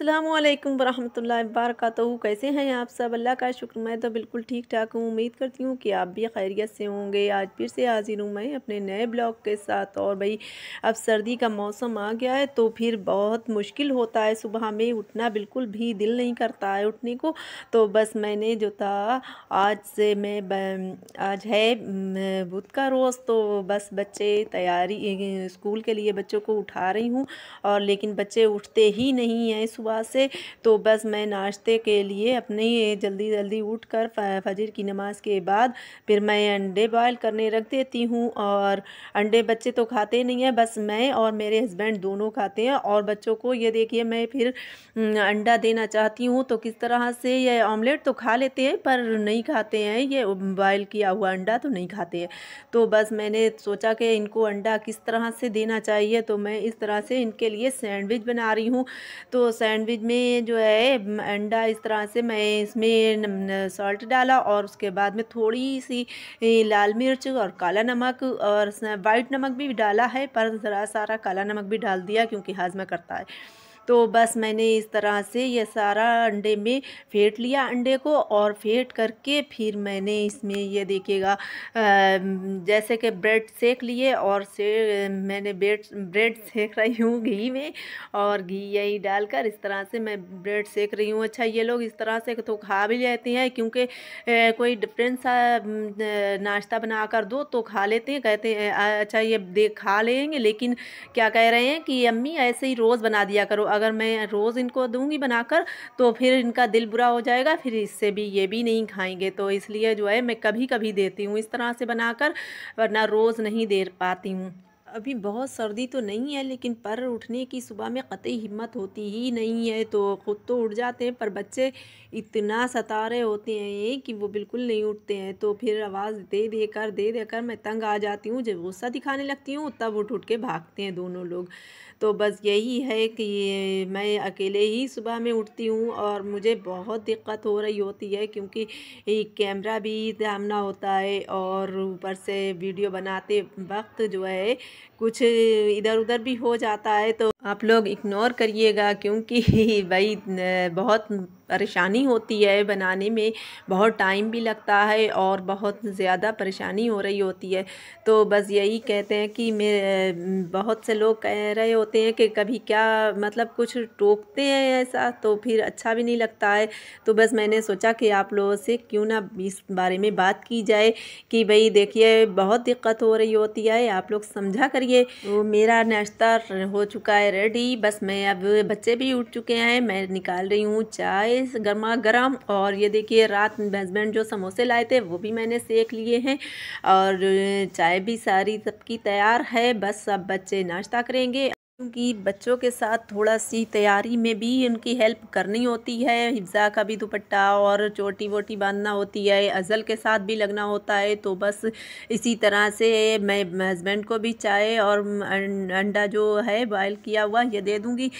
अल्लाम वरहमल वबरक कैसे हैं आप सब अल्लाह का शुक्र मैं तो बिल्कुल ठीक ठाक हूँ उम्मीद करती हूँ कि आप भी खैरियत से होंगे आज फिर से हाजिर हूँ मैं अपने नए ब्लॉग के साथ और भाई अब सर्दी का मौसम आ गया है तो फिर बहुत मुश्किल होता है सुबह में उठना बिल्कुल भी दिल नहीं करता है उठने को तो बस मैंने जो था आज से मैं आज है बुध का रोज़ तो बस बच्चे तैयारी स्कूल के लिए बच्चों को उठा रही हूँ और लेकिन बच्चे उठते ही नहीं हैं सुबह से तो बस मैं नाश्ते के लिए अपनी जल्दी जल्दी उठ कर फजर की नमाज़ के बाद फिर मैं अंडे बॉयल करने रख देती हूँ और अंडे बच्चे तो खाते नहीं हैं बस मैं और मेरे हस्बैंड दोनों खाते हैं और बच्चों को ये देखिए मैं फिर अंडा देना चाहती हूँ तो किस तरह से ये ऑमलेट तो खा लेते हैं पर नहीं खाते हैं ये बॉयल किया हुआ अंडा तो नहीं खाते हैं तो बस मैंने सोचा कि इनको अंडा किस तरह से देना चाहिए तो मैं इस तरह से इनके लिए सैंडविच बना रही हूँ तो सैंड सैंडविच में जो है अंडा इस तरह से मैं इसमें सॉल्ट डाला और उसके बाद में थोड़ी सी लाल मिर्च और काला नमक और वाइट नमक भी डाला है पर ज़रा सारा काला नमक भी डाल दिया क्योंकि हाजमा करता है तो बस मैंने इस तरह से ये सारा अंडे में फेंट लिया अंडे को और फेंट करके फिर मैंने इसमें ये देखिएगा जैसे कि ब्रेड सेक लिए और से मैंने ब्रेड ब्रेड सेक रही हूँ घी में और घी यही डालकर इस तरह से मैं ब्रेड सेक रही हूँ अच्छा ये लोग इस तरह से तो खा भी लेते हैं क्योंकि कोई डिफरेंट सा नाश्ता बना कर दो तो खा लेते हैं कहते हैं अच्छा ये देख खा लेंगे लेकिन क्या कह रहे हैं कि अम्मी ऐसे ही रोज़ बना दिया करो अगर मैं रोज़ इनको दूँगी बनाकर तो फिर इनका दिल बुरा हो जाएगा फिर इससे भी ये भी नहीं खाएंगे तो इसलिए जो है मैं कभी कभी देती हूँ इस तरह से बनाकर वरना रोज़ नहीं दे पाती हूँ अभी बहुत सर्दी तो नहीं है लेकिन पर उठने की सुबह में कतई हिम्मत होती ही नहीं है तो ख़ुद तो उठ जाते हैं पर बच्चे इतना सता रहे होते हैं कि वो बिल्कुल नहीं उठते हैं तो फिर आवाज़ दे दे कर दे दे कर मैं तंग आ जाती हूँ जब गुस्सा दिखाने लगती हूँ तब उठ उठ के भागते हैं दोनों लोग तो बस यही है कि मैं अकेले ही सुबह में उठती हूँ और मुझे बहुत दिक्कत हो रही होती है क्योंकि कैमरा भी सामना होता है और ऊपर से वीडियो बनाते वक्त जो है कुछ इधर उधर भी हो जाता है तो आप लोग इग्नोर करिएगा क्योंकि भाई बहुत परेशानी होती है बनाने में बहुत टाइम भी लगता है और बहुत ज़्यादा परेशानी हो रही होती है तो बस यही कहते हैं कि मैं बहुत से लोग कह रहे होते हैं कि कभी क्या मतलब कुछ टोकते हैं ऐसा तो फिर अच्छा भी नहीं लगता है तो बस मैंने सोचा कि आप लोगों से क्यों ना इस बारे में बात की जाए कि भाई देखिए बहुत दिक्कत हो रही होती है आप लोग समझा करिए तो मेरा नाश्ता हो चुका है रेडी बस मैं अब बच्चे भी उठ चुके हैं मैं निकाल रही हूँ चाय गाइस गर्मा गर्म और ये देखिए रात हस्बैंड जो समोसे लाए थे वो भी मैंने सेक लिए हैं और चाय भी सारी सबकी तैयार है बस सब बच्चे नाश्ता करेंगे क्योंकि बच्चों के साथ थोड़ा सी तैयारी में भी उनकी हेल्प करनी होती है हिफ्ज़ा का भी दुपट्टा और चोटी वोटी बांधना होती है अज़ल के साथ भी लगना होता है तो बस इसी तरह से मैं हस्बैंड को भी चाय और अं-, अंडा जो है बॉयल किया हुआ ये दे दूँगी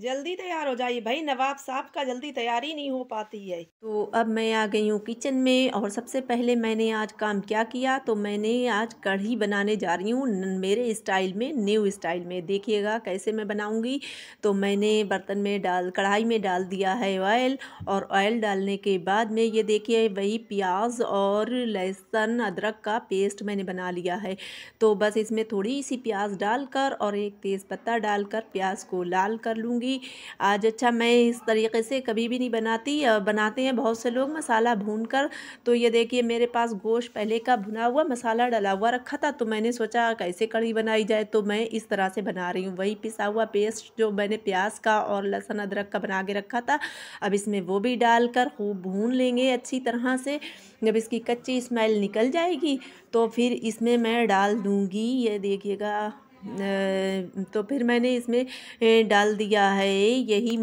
जल्दी तैयार हो जाइए भाई नवाब साहब का जल्दी तैयारी नहीं हो पाती है तो अब मैं आ गई हूँ किचन में और सबसे पहले मैंने आज काम क्या किया तो मैंने आज कढ़ी बनाने जा रही हूँ मेरे स्टाइल में न्यू स्टाइल में देखिएगा कैसे मैं बनाऊँगी तो मैंने बर्तन में डाल कढ़ाई में डाल दिया है ऑयल और ऑयल डालने के बाद में ये देखिए वही प्याज और लहसुन अदरक का पेस्ट मैंने बना लिया है तो बस इसमें थोड़ी सी प्याज डालकर और एक तेज़ डालकर प्याज को लाल कर लूँगी करूँगी आज अच्छा मैं इस तरीके से कभी भी नहीं बनाती बनाते हैं बहुत से लोग मसाला भून कर तो ये देखिए मेरे पास गोश्त पहले का भुना हुआ मसाला डला हुआ रखा था तो मैंने सोचा कैसे कढ़ी बनाई जाए तो मैं इस तरह से बना रही हूँ वही पिसा हुआ पेस्ट जो मैंने प्याज का और लहसुन अदरक का बना के रखा था अब इसमें वो भी डालकर खूब भून लेंगे अच्छी तरह से जब इसकी कच्ची स्मेल निकल जाएगी तो फिर इसमें मैं डाल दूँगी ये देखिएगा तो फिर मैंने इसमें डाल दिया है यही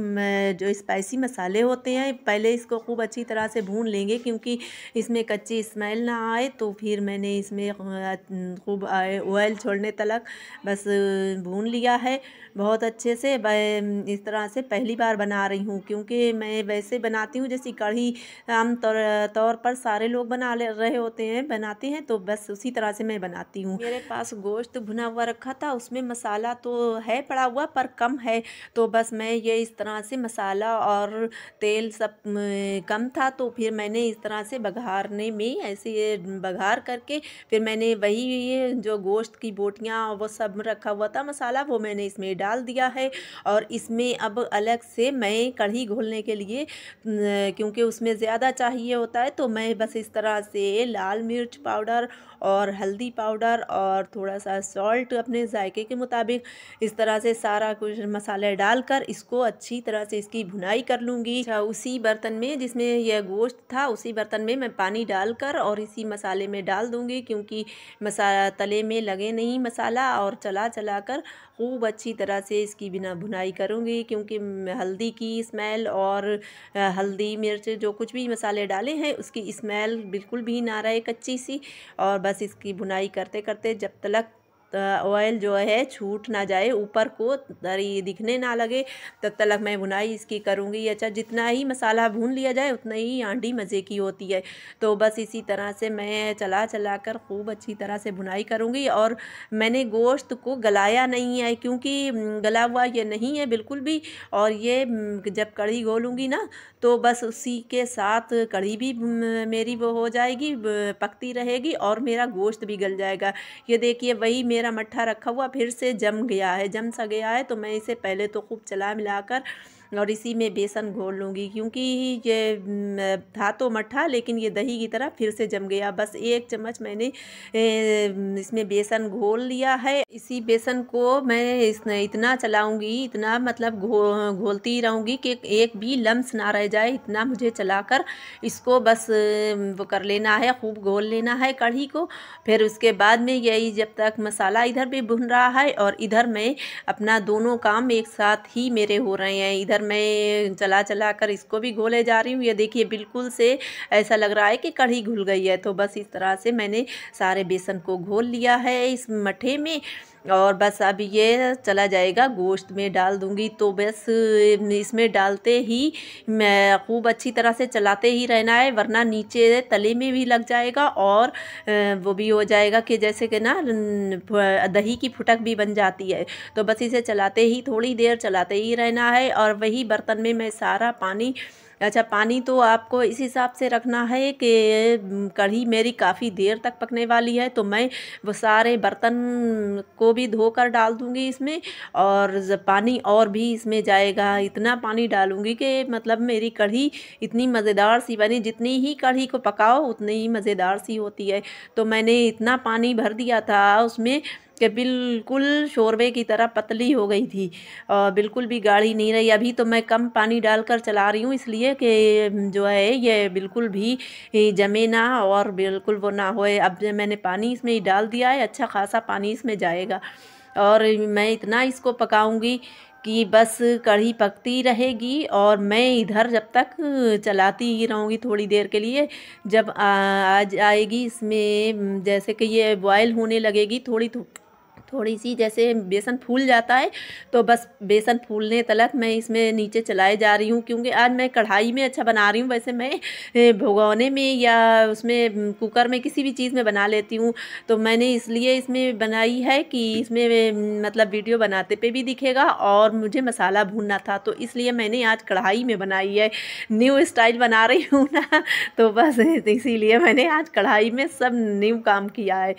जो स्पाइसी मसाले होते हैं पहले इसको खूब अच्छी तरह से भून लेंगे क्योंकि इसमें कच्ची स्मेल ना आए तो फिर मैंने इसमें खूब ऑयल छोड़ने तलक बस भून लिया है बहुत अच्छे से इस तरह से पहली बार बना रही हूँ क्योंकि मैं वैसे बनाती हूँ जैसी कढ़ी आम तौर तौर पर सारे लोग बना रहे होते हैं बनाते हैं तो बस उसी तरह से मैं बनाती हूँ मेरे पास गोश्त भुना हुआ रखा था उसमें मसाला तो है पड़ा हुआ पर कम है तो बस मैं ये इस तरह से मसाला और तेल सब कम था तो फिर मैंने इस तरह से बघारने में ऐसे बघार करके फिर मैंने वही जो गोश्त की बोटियाँ वो सब रखा हुआ था मसाला वो मैंने इसमें डाल डाल दिया है और इसमें अब अलग से मैं कढ़ी घोलने के लिए क्योंकि उसमें ज़्यादा चाहिए होता है तो मैं बस इस तरह से लाल मिर्च पाउडर और हल्दी पाउडर और थोड़ा सा सॉल्ट अपने जायके के मुताबिक इस तरह से सारा कुछ मसाले डालकर इसको अच्छी तरह से इसकी भुनाई कर लूँगी अच्छा उसी बर्तन में जिसमें यह गोश्त था उसी बर्तन में मैं पानी डालकर और इसी मसाले में डाल दूँगी क्योंकि मसाला तले में लगे नहीं मसाला और चला चला कर खूब अच्छी तरह तरह से इसकी बिना भुनाई करूँगी क्योंकि हल्दी की स्मेल और हल्दी मिर्च जो कुछ भी मसाले डाले हैं उसकी स्मेल बिल्कुल भी ना रहे कच्ची सी और बस इसकी भुनाई करते करते जब तक ऑयल जो है छूट ना जाए ऊपर को दिखने ना लगे तब तक मैं भुनाई इसकी करूँगी अच्छा जितना ही मसाला भून लिया जाए उतना ही आंडी मज़े की होती है तो बस इसी तरह से मैं चला चला कर खूब अच्छी तरह से भुनाई करूँगी और मैंने गोश्त को गलाया नहीं है क्योंकि गला हुआ ये नहीं है बिल्कुल भी और ये जब कड़ी घोलूँगी ना तो बस उसी के साथ कढ़ी भी मेरी वो हो जाएगी पकती रहेगी और मेरा गोश्त भी गल जाएगा ये देखिए वही मेरा मट्ठा रखा हुआ फिर से जम गया है जम सा गया है तो मैं इसे पहले तो खूब चला मिलाकर और इसी में बेसन घोल लूँगी क्योंकि ये था तो मट्ठा लेकिन ये दही की तरह फिर से जम गया बस एक चम्मच मैंने इसमें बेसन घोल लिया है इसी बेसन को मैं इसने इतना चलाऊँगी इतना मतलब घो घोलती रहूँगी कि एक भी लम्स ना रह जाए इतना मुझे चला इसको बस वो कर लेना है खूब घोल लेना है कढ़ी को फिर उसके बाद में यही जब तक मसाला इधर भी भुन रहा है और इधर मैं अपना दोनों काम एक साथ ही मेरे हो रहे हैं इधर अंदर मैं चला चला कर इसको भी घोले जा रही हूँ ये देखिए बिल्कुल से ऐसा लग रहा है कि कढ़ी घुल गई है तो बस इस तरह से मैंने सारे बेसन को घोल लिया है इस मठे में और बस अब ये चला जाएगा गोश्त में डाल दूंगी तो बस इसमें डालते ही मैं खूब अच्छी तरह से चलाते ही रहना है वरना नीचे तले में भी लग जाएगा और वो भी हो जाएगा कि जैसे कि ना दही की फुटक भी बन जाती है तो बस इसे चलाते ही थोड़ी देर चलाते ही रहना है और वही बर्तन में मैं सारा पानी अच्छा पानी तो आपको इस हिसाब से रखना है कि कढ़ी मेरी काफ़ी देर तक पकने वाली है तो मैं वो सारे बर्तन को भी धोकर डाल दूँगी इसमें और पानी और भी इसमें जाएगा इतना पानी डालूँगी कि मतलब मेरी कढ़ी इतनी मज़ेदार सी बनी जितनी ही कढ़ी को पकाओ उतनी ही मज़ेदार सी होती है तो मैंने इतना पानी भर दिया था उसमें कि बिल्कुल शोरबे की तरह पतली हो गई थी और बिल्कुल भी गाढ़ी नहीं रही अभी तो मैं कम पानी डालकर चला रही हूँ इसलिए कि जो है ये बिल्कुल भी जमे ना और बिल्कुल वो ना होए अब मैंने पानी इसमें ही डाल दिया है अच्छा खासा पानी इसमें जाएगा और मैं इतना इसको पकाऊँगी कि बस कढ़ी पकती रहेगी और मैं इधर जब तक चलाती ही रहूँगी थोड़ी देर के लिए जब आ, आज आएगी इसमें जैसे कि ये बॉयल होने लगेगी थोड़ी थो, तो थोड़ी सी जैसे बेसन फूल जाता है तो बस बेसन फूलने तलक मैं इसमें नीचे चलाए जा रही हूँ क्योंकि आज मैं कढ़ाई में अच्छा बना रही हूँ वैसे मैं भगोने में या उसमें कुकर में किसी भी चीज़ में बना लेती हूँ तो मैंने इसलिए इसमें बनाई है कि इसमें मतलब वीडियो बनाते पे भी दिखेगा और मुझे मसाला भूनना था तो इसलिए मैंने आज कढ़ाई में बनाई है न्यू स्टाइल बना रही हूँ ना तो बस इसीलिए मैंने आज कढ़ाई में सब न्यू काम किया है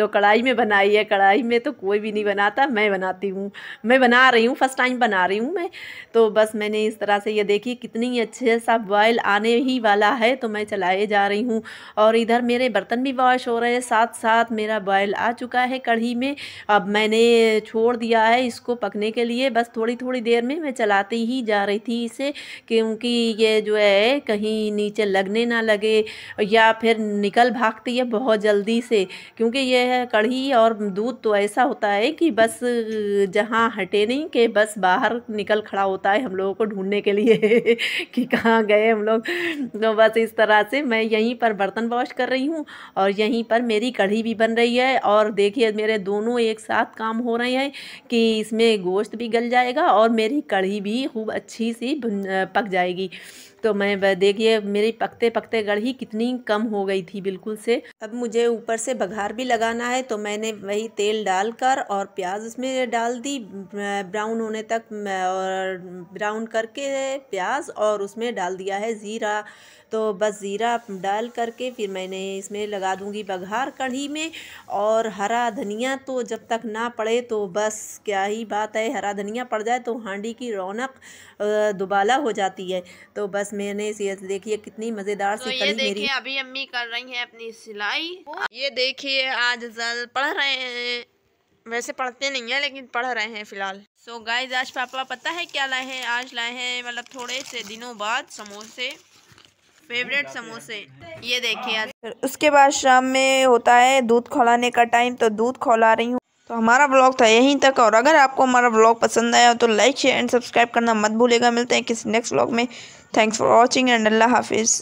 जो कढ़ाई में बनाई है कढ़ाई में तो कोई भी नहीं बनाता मैं बनाती हूँ मैं बना रही हूँ फ़र्स्ट टाइम बना रही हूँ मैं तो बस मैंने इस तरह से ये देखी कितनी अच्छे सा बॉयल आने ही वाला है तो मैं चलाए जा रही हूँ और इधर मेरे बर्तन भी वॉश हो रहे हैं साथ साथ मेरा बॉयल आ चुका है कढ़ी में अब मैंने छोड़ दिया है इसको पकने के लिए बस थोड़ी थोड़ी देर में मैं चलाती ही जा रही थी इसे क्योंकि ये जो है कहीं नीचे लगने ना लगे या फिर निकल भागती है बहुत जल्दी से क्योंकि ये है कढ़ी और दूध तो ऐसा होता है कि बस जहाँ हटे नहीं के बस बाहर निकल खड़ा होता है हम लोगों को ढूंढने के लिए कि कहाँ गए हम लोग तो बस इस तरह से मैं यहीं पर बर्तन वॉश कर रही हूँ और यहीं पर मेरी कढ़ी भी बन रही है और देखिए मेरे दोनों एक साथ काम हो रहे हैं कि इसमें गोश्त भी गल जाएगा और मेरी कढ़ी भी खूब अच्छी सी पक जाएगी तो मैं देखिए मेरी पकते पकते गढ़ी कितनी कम हो गई थी बिल्कुल से अब मुझे ऊपर से बघार भी लगाना है तो मैंने वही तेल डालकर और प्याज उसमें डाल दी ब्राउन होने तक और ब्राउन करके प्याज और उसमें डाल दिया है ज़ीरा तो बस ज़ीरा डाल करके फिर मैंने इसमें लगा दूँगी बघार कढ़ी में और हरा धनिया तो जब तक ना पड़े तो बस क्या ही बात है हरा धनिया पड़ जाए तो हांडी की रौनक दुबाला हो जाती है तो बस मैंने देखिए कितनी मज़ेदार तो सी ये मेरी अभी अम्मी कर रही हैं अपनी सिलाई ये देखिए आज पढ़ रहे हैं वैसे पढ़ते नहीं हैं लेकिन पढ़ रहे हैं फिलहाल सो so गाइज आज पापा पता है क्या लाए हैं आज लाए हैं मतलब थोड़े से दिनों बाद समोसे फेवरेट समोसे ये देखिए आज उसके बाद शाम में होता है दूध खौलाने का टाइम तो दूध खोला रही हूँ तो हमारा ब्लॉग था यहीं तक और अगर आपको हमारा ब्लॉग पसंद आया तो लाइक शेयर एंड सब्सक्राइब करना मत भूलेगा मिलते हैं किसी नेक्स्ट ब्लॉग में थैंक्स फॉर वॉचिंग एंड अल्लाह हाफिज़